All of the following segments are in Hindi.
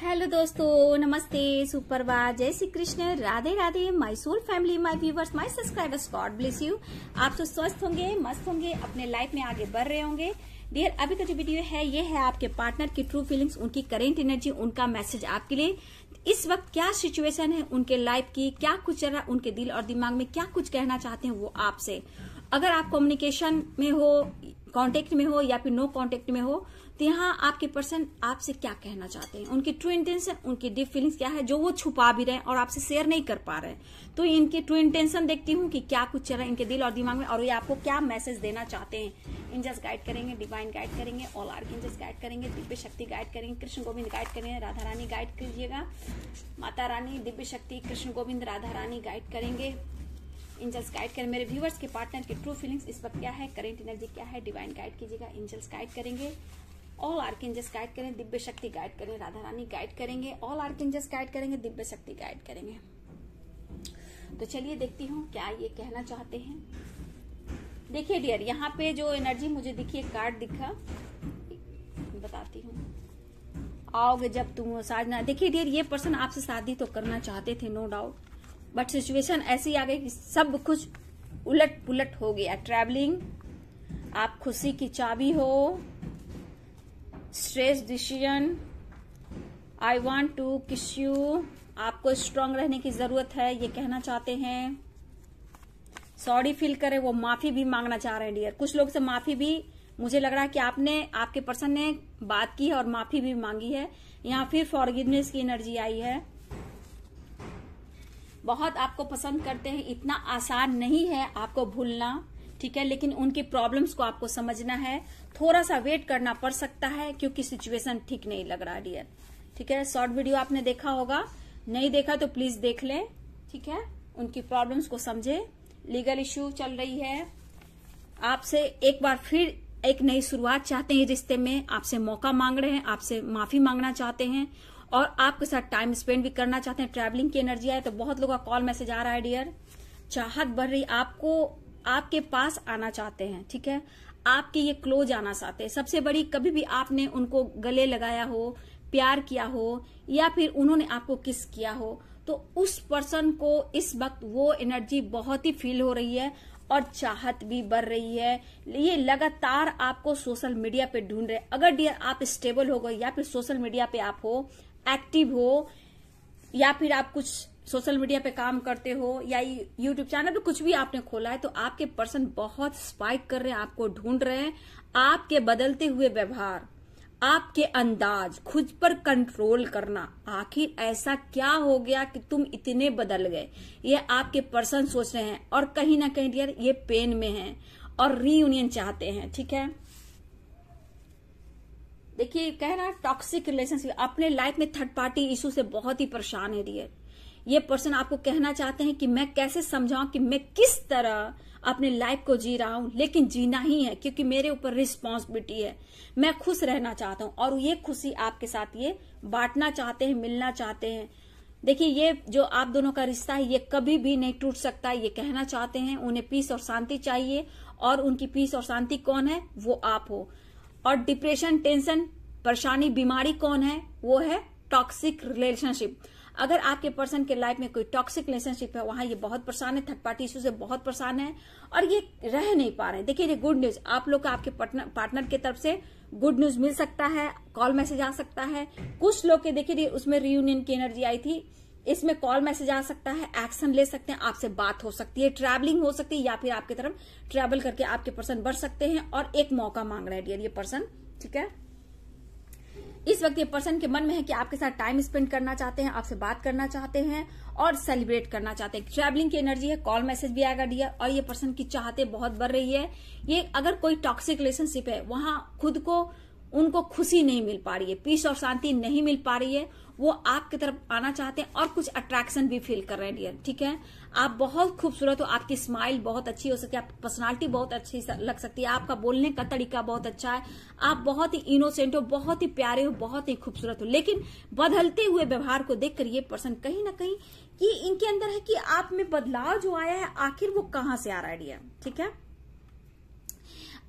हेलो दोस्तों नमस्ते सुपरवा जय Shri Krishna Radhe Radhe my soul family my viewers my subscribers God bless you आप तो स्वस्थ होंगे मस्त होंगे अपने लाइफ में आगे बढ़ रहे होंगे डियर अभी का जो वीडियो है ये है आपके पार्टनर की ट्रू फीलिंग्स उनकी करेंट एनर्जी उनका मैसेज आपके लिए इस वक्त क्या सिचुएशन है उनके लाइफ की क्या कुछ चल रहा है उनके दिल और दिमाग में क्या कुछ कहना चाहते हैं वो आपसे अगर आप कम्युनिकेशन में हो कांटेक्ट में हो या फिर नो कांटेक्ट में हो तो यहाँ आपके पर्सन आपसे क्या कहना चाहते हैं उनकी ट्रू इंटेंशन उनकी डीप फीलिंग्स क्या है जो वो छुपा भी रहे और आपसे शेयर नहीं कर पा रहे तो इनके ट्रू इंटेंशन देखती हूँ कि क्या कुछ चल रहा है इनके दिल और दिमाग में और ये आपको क्या मैसेज देना चाहते हैं इंजस गाइड करेंगे डिवाइन गाइड करेंगे ऑल आर इंजस गाइड करेंगे दिव्य शक्ति गाइड करेंगे कृष्ण गोविंद गाइड करेंगे राधा रानी गाइड कीजिएगा माता रानी दिव्य शक्ति कृष्ण गोविंद राधा रानी गाइड करेंगे एंजल्स गाइड करें मेरे व्यूवर्स के पार्टनर की ट्रू फीलिंग्स इस वक्त क्या है करेंट एनर्जी क्या है डिवाइन गाइड कीजिएगा एंजल्स गाइड करेंगे ऑल आर्क एंजल्स गाइड करें दिव्य शक्ति गाइड करें राधा रानी गाइड करेंगे ऑल आर्क एंजल्स गाइड करेंगे दिव्य शक्ति गाइड करेंगे तो चलिए देखती हूँ क्या ये कहना चाहते हैं देखिए डियर यहाँ पे जो एनर्जी मुझे दिखी एक कार्ड दिखा बताती हूँ आओगे जब तुम साजना देखिए डियर ये पर्सन आपसे शादी तो करना चाहते थे नो डाउट बट सिचुएशन ऐसी आ गई कि सब कुछ उलट पुलट हो गया ट्रैवलिंग आप खुशी की चाबी हो stress decision I want to kiss you आपको स्ट्रांग रहने की जरूरत है ये कहना चाहते हैं सॉरी फील करें वो माफी भी मांगना चाह रहे हैं डियर कुछ लोग से माफी भी मुझे लग रहा है कि आपने आपके पर्सन ने बात की है और माफी भी मांगी है यहाँ फिर फॉरगिवनेस की एनर्जी आई है बहुत आपको पसंद करते हैं इतना आसान नहीं है आपको भूलना ठीक है लेकिन उनकी प्रॉब्लम्स को आपको समझना है थोड़ा सा वेट करना पड़ सकता है क्योंकि सिचुएशन ठीक नहीं लग रहा डियर ठीक है शॉर्ट वीडियो आपने देखा होगा नहीं देखा तो प्लीज देख लें ठीक है उनकी प्रॉब्लम्स को समझे लीगल इश्यू चल रही है आपसे एक बार फिर एक नई शुरुआत चाहते हैं रिश्ते में आपसे मौका मांग रहे हैं आपसे माफी मांगना चाहते हैं और आपके साथ टाइम स्पेंड भी करना चाहते हैं ट्रैवलिंग की एनर्जी आए तो बहुत लोगों का कॉल मैसेज आ रहा है डियर चाहत बढ़ रही आपको आपके पास आना चाहते हैं ठीक है आपके ये क्लोज आना चाहते हैं सबसे बड़ी कभी भी आपने उनको गले लगाया हो प्यार किया हो या फिर उन्होंने आपको किस किया हो तो उस पर्सन को इस वक्त वो एनर्जी बहुत ही फील हो रही है और चाहत भी बढ़ रही है ये लगातार आपको सोशल मीडिया पे ढूंढ रहे अगर डियर आप स्टेबल हो गए या फिर सोशल मीडिया पे आप हो एक्टिव हो या फिर आप कुछ सोशल मीडिया पे काम करते हो या यूट्यूब चैनल पे कुछ भी आपने खोला है तो आपके पर्सन बहुत स्पाइक कर रहे हैं आपको ढूंढ रहे हैं आपके बदलते हुए व्यवहार आपके अंदाज खुद पर कंट्रोल करना आखिर ऐसा क्या हो गया कि तुम इतने बदल गए ये आपके पर्सन सोच रहे हैं और कहीं ना कहीं यार ये पेन में है और रीयूनियन चाहते हैं ठीक है देखिए कह रहा है टॉक्सिक रिलेशनशिप अपने लाइफ में थर्ड पार्टी इशू से बहुत ही परेशान है डियर ये पर्सन आपको कहना चाहते हैं कि मैं कैसे समझाऊं कि मैं किस तरह अपने लाइफ को जी रहा हूं लेकिन जीना ही है क्योंकि मेरे ऊपर रिस्पॉन्सिबिलिटी है मैं खुश रहना चाहता हूं और ये खुशी आपके साथ ये बांटना चाहते हैं मिलना चाहते हैं देखिए ये जो आप दोनों का रिश्ता है ये कभी भी नहीं टूट सकता ये कहना चाहते हैं उन्हें पीस और शांति चाहिए और उनकी पीस और शांति कौन है वो आप हो और डिप्रेशन टेंशन परेशानी बीमारी कौन है वो है टॉक्सिक रिलेशनशिप अगर आपके पर्सन के लाइफ में कोई टॉक्सिक रिलेशनशिप है वहां ये बहुत परेशान है थर्ड पार्टी इशू से बहुत परेशान है और ये रह नहीं पा रहे देखिए ये गुड न्यूज आप लोग का आपके पार्टनर की तरफ से गुड न्यूज मिल सकता है कॉल मैसेज आ सकता है कुछ लोग के देखिए उसमें रियूनियन की एनर्जी आई थी इसमें कॉल मैसेज आ सकता है एक्शन ले सकते हैं आपसे बात हो सकती है ट्रैवलिंग हो सकती है या फिर आपकी तरफ ट्रैवल करके आपके पर्सन बढ़ सकते हैं और एक मौका मांग रहे हैं डियर ये पर्सन ठीक है इस वक्त ये पर्सन के मन में है कि आपके साथ टाइम स्पेंड करना चाहते हैं आपसे बात करना चाहते हैं और सेलिब्रेट करना चाहते हैं ट्रैवलिंग की एनर्जी है कॉल मैसेज भी आएगा डियर और ये पर्सन की चाहते बहुत बढ़ रही है ये अगर कोई टॉक्सिक रिलेशनशिप है वहां खुद को उनको खुशी नहीं मिल पा रही है पीस और शांति नहीं मिल पा रही है वो आपकी तरफ आना चाहते हैं और कुछ अट्रैक्शन भी फील कर रहे हैं डियर ठीक है आप बहुत खूबसूरत हो आपकी स्माइल बहुत अच्छी हो सकती है आपकी पर्सनालिटी बहुत अच्छी लग सकती है आपका बोलने का तरीका बहुत अच्छा है आप बहुत ही इनोसेंट हो बहुत ही प्यारे हो बहुत ही खूबसूरत हो लेकिन बदलते हुए व्यवहार को देख ये पर्सन कहीं ना कहीं ये इनके अंदर है कि आप में बदलाव जो आया है आखिर वो कहाँ से आ रहा है डियर ठीक है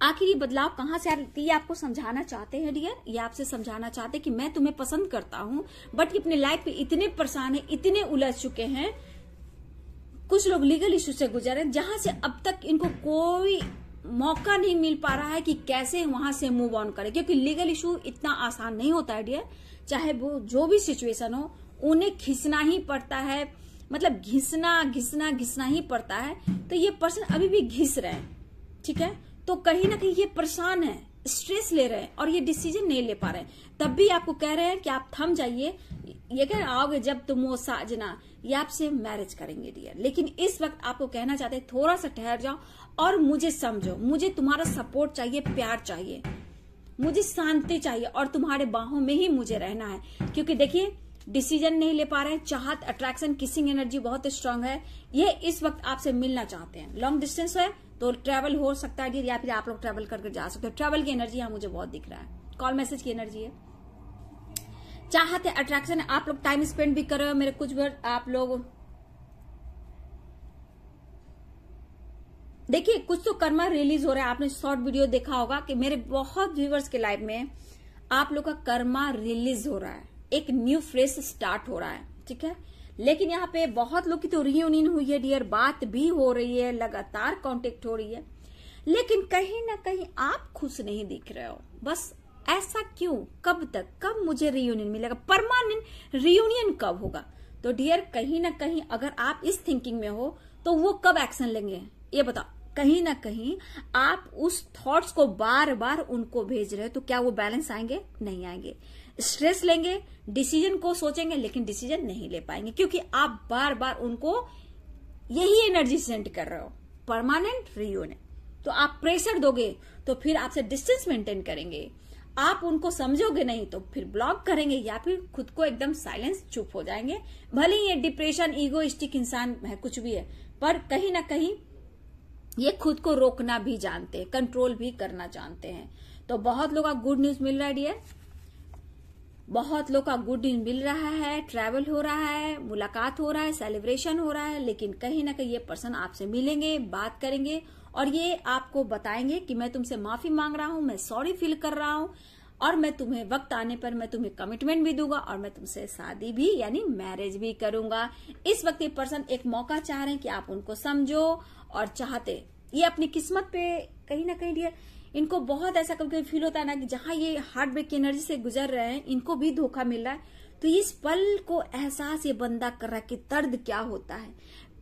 आखिर ये बदलाव कहाँ से आ रही है आपको समझाना चाहते हैं डियर ये आपसे समझाना चाहते हैं कि मैं तुम्हें पसंद करता हूँ बट ये अपने लाइफ में इतने परेशान है इतने उलझ चुके हैं कुछ लोग लीगल इशू से गुजर रहे हैं जहां से अब तक इनको कोई मौका नहीं मिल पा रहा है कि कैसे वहां से मूव ऑन करें क्योंकि लीगल इशू इतना आसान नहीं होता है डियर चाहे वो जो भी सिचुएशन हो उन्हें खींचना ही पड़ता है मतलब घिसना घिसना घिसना ही पड़ता है तो ये पर्सन अभी भी घिस रहे हैं ठीक है तो कहीं ना कहीं ये परेशान है स्ट्रेस ले रहे हैं और ये डिसीजन नहीं ले पा रहे हैं तब भी आपको कह रहे हैं कि आप थम जाइए ये कह आओगे जब तुम वो साजना ये आपसे मैरिज करेंगे डियर लेकिन इस वक्त आपको कहना चाहते हैं थोड़ा सा ठहर जाओ और मुझे समझो मुझे तुम्हारा सपोर्ट चाहिए प्यार चाहिए मुझे शांति चाहिए और तुम्हारे बाहों में ही मुझे रहना है क्योंकि देखिए डिसीजन नहीं ले पा रहे हैं चाहत अट्रैक्शन किसिंग एनर्जी बहुत स्ट्रांग है ये इस वक्त आपसे मिलना चाहते हैं लॉन्ग डिस्टेंस है तो ट्रैवल हो सकता है या फिर आप लोग ट्रैवल करके जा सकते हो ट्रैवल की एनर्जी यहाँ मुझे बहुत दिख रहा है कॉल मैसेज की एनर्जी है चाहते अट्रैक्शन आप लोग टाइम स्पेंड भी कर रहे हो मेरे कुछ बार आप लोग देखिए कुछ तो कर्मा रिलीज हो रहा है आपने शॉर्ट वीडियो देखा होगा कि मेरे बहुत व्यूवर्स के लाइफ में आप लोग का कर्मा रिलीज हो रहा है एक न्यू फ्रेश स्टार्ट हो रहा है ठीक है लेकिन यहाँ पे बहुत लोग की तो रियूनियन हुई है डियर बात भी हो रही है लगातार कांटेक्ट हो रही है लेकिन कहीं ना कहीं आप खुश नहीं दिख रहे हो बस ऐसा क्यों कब तक कब मुझे रियूनियन मिलेगा परमानेंट रियूनियन कब होगा तो डियर कहीं ना कहीं अगर आप इस थिंकिंग में हो तो वो कब एक्शन लेंगे ये बताओ कहीं ना कहीं आप उस थॉट्स को बार बार उनको भेज रहे हो तो क्या वो बैलेंस आएंगे नहीं आएंगे स्ट्रेस लेंगे डिसीजन को सोचेंगे लेकिन डिसीजन नहीं ले पाएंगे क्योंकि आप बार बार उनको यही एनर्जी सेंड कर रहे हो परमानेंट रियून तो आप प्रेशर दोगे तो फिर आपसे डिस्टेंस मेंटेन करेंगे आप उनको समझोगे नहीं तो फिर ब्लॉक करेंगे या फिर खुद को एकदम साइलेंस चुप हो जाएंगे भले ही ये डिप्रेशन ईगोइस्टिक इंसान है कुछ भी है पर कहीं ना कहीं ये खुद को रोकना भी जानते हैं कंट्रोल भी करना जानते हैं तो बहुत लोग का गुड न्यूज मिल रहा है डियर बहुत लोग का गुड न्यूज मिल रहा है ट्रैवल हो रहा है मुलाकात हो रहा है सेलिब्रेशन हो रहा है लेकिन कहीं ना कहीं ये पर्सन आपसे मिलेंगे बात करेंगे और ये आपको बताएंगे कि मैं तुमसे माफी मांग रहा हूं मैं सॉरी फील कर रहा हूं और मैं तुम्हें वक्त आने पर मैं तुम्हें कमिटमेंट भी दूंगा और मैं तुमसे शादी भी यानी मैरिज भी करूंगा इस वक्त ये पर्सन एक मौका चाह रहे हैं कि आप उनको समझो और चाहते ये अपनी किस्मत पे कहीं ना कहीं लिए इनको बहुत ऐसा कभी कभी फील होता है ना कि जहां ये हार्ट ब्रेक की एनर्जी से गुजर रहे हैं इनको भी धोखा मिल रहा है तो इस पल को एहसास ये बंदा कर रहा है कि दर्द क्या होता है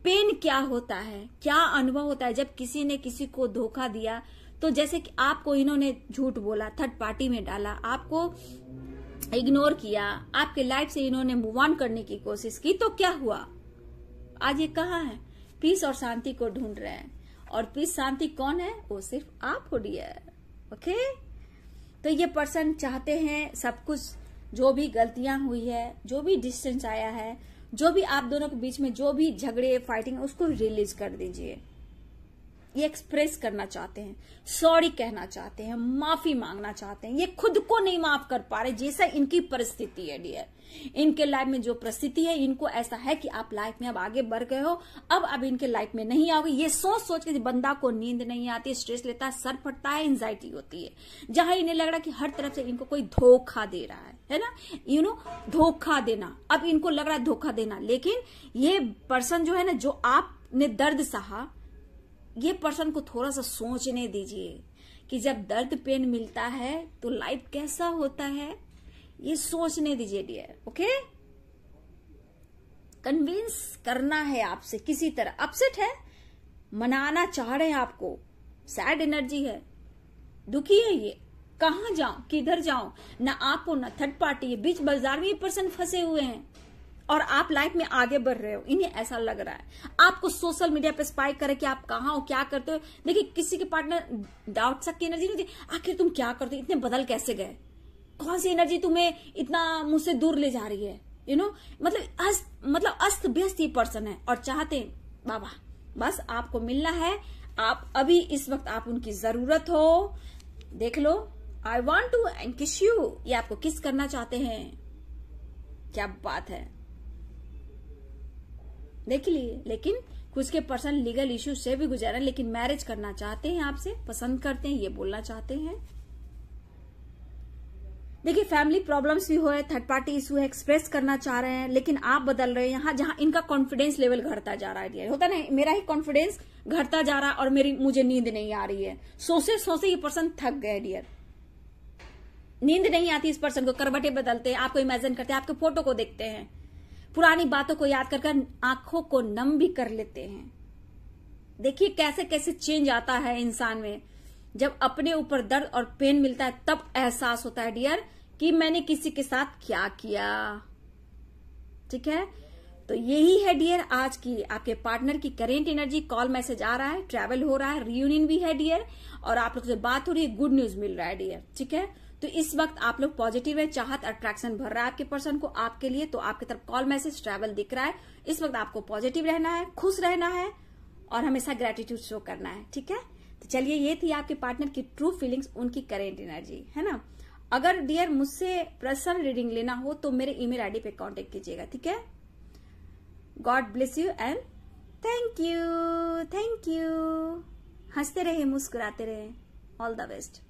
पेन क्या होता है क्या अनुभव होता है जब किसी ने किसी को धोखा दिया तो जैसे कि आपको इन्होंने झूठ बोला थर्ड पार्टी में डाला आपको इग्नोर किया आपके लाइफ से इन्होंने मूव ऑन करने की कोशिश की तो क्या हुआ आज ये कहा है पीस और शांति को ढूंढ रहे हैं और पीस शांति कौन है वो सिर्फ आप हो है ओके तो ये पर्सन चाहते हैं सब कुछ जो भी गलतियां हुई है जो भी डिस्टेंस आया है जो भी आप दोनों के बीच में जो भी झगड़े फाइटिंग उसको रिलीज कर दीजिए ये एक्सप्रेस करना चाहते हैं सॉरी कहना चाहते हैं माफी मांगना चाहते हैं ये खुद को नहीं माफ कर पा रहे जैसा इनकी परिस्थिति है डियर इनके लाइफ में जो परिस्थिति है इनको ऐसा है कि आप लाइफ में अब आगे बढ़ गए हो अब अब इनके लाइफ में नहीं आओगे ये सोच सोच के बंदा को नींद नहीं आती स्ट्रेस लेता है सर फटता है एंजाइटी होती है जहां इन्हें लग रहा कि हर तरफ से इनको कोई धोखा दे रहा है है ना यू नो धोखा देना अब इनको लग रहा है धोखा देना लेकिन ये पर्सन जो है ना जो आपने दर्द सहा ये पर्सन को थोड़ा सा सोचने दीजिए कि जब दर्द पेन मिलता है तो लाइफ कैसा होता है ये सोचने दीजिए डियर ओके कन्विंस करना है आपसे किसी तरह अपसेट है मनाना चाह रहे हैं आपको सैड एनर्जी है दुखी है ये कहा जाऊं किधर जाऊं ना आपको ना थर्ड पार्टी बीच बाजार में ये पर्सन फंसे हुए हैं और आप लाइफ में आगे बढ़ रहे हो इन्हें ऐसा लग रहा है आपको सोशल मीडिया पे स्पाइक करे कि आप कहा हो क्या करते हो देखिए किसी के पार्टनर डाउट सक की एनर्जी नहीं होती आखिर तुम क्या करते हो इतने बदल कैसे गए कौन सी एनर्जी तुम्हें इतना मुझसे दूर ले जा रही है यू you नो know? मतलब अस्त मतलब अस्त व्यस्त ही पर्सन है और चाहते बाबा बस आपको मिलना है आप अभी इस वक्त आप उनकी जरूरत हो देख लो I want to and kiss you ये आपको किस करना चाहते हैं क्या बात है देख लिए लेकिन कुछ के पर्सन लीगल इश्यू से भी गुजारा लेकिन मैरिज करना चाहते हैं आपसे पसंद करते हैं ये बोलना चाहते हैं देखिए फैमिली प्रॉब्लम्स भी हो रहे थर्ड पार्टी इशू है एक्सप्रेस करना चाह रहे हैं लेकिन आप बदल रहे हैं यहाँ जहां इनका कॉन्फिडेंस लेवल घटता जा रहा है होता नहीं मेरा ही कॉन्फिडेंस घटता जा रहा और मेरी मुझे नींद नहीं आ रही है सोसे सोसे ये पर्सन थक गए डियर नींद नहीं आती इस पर्सन को करवटे बदलते हैं आपको इमेजिन करते हैं आपके फोटो को देखते हैं पुरानी बातों को याद कर कर आंखों को नम भी कर लेते हैं देखिए कैसे कैसे चेंज आता है इंसान में जब अपने ऊपर दर्द और पेन मिलता है तब एहसास होता है डियर कि मैंने किसी के साथ क्या किया ठीक है तो यही है डियर आज की आपके पार्टनर की करेंट एनर्जी कॉल मैसेज आ रहा है ट्रैवल हो रहा है रियूनियन भी है डियर और आप लोग से बात हो रही है गुड न्यूज मिल रहा है डियर ठीक है तो इस वक्त आप लोग पॉजिटिव है चाहत अट्रैक्शन भर रहा है आपके पर्सन को आपके लिए तो आपकी तरफ कॉल मैसेज ट्रैवल दिख रहा है इस वक्त आपको पॉजिटिव रहना है खुश रहना है और हमेशा ग्रेटिट्यूड शो करना है ठीक है तो चलिए ये थी आपके पार्टनर की ट्रू फीलिंग्स उनकी करेंट एनर्जी है ना अगर डियर मुझसे पर्सनल रीडिंग लेना हो तो मेरे ईमेल आईडी पे कांटेक्ट कीजिएगा ठीक है God bless you and thank you thank you हंसते रहे मुस्कुराते रहे ऑल द बेस्ट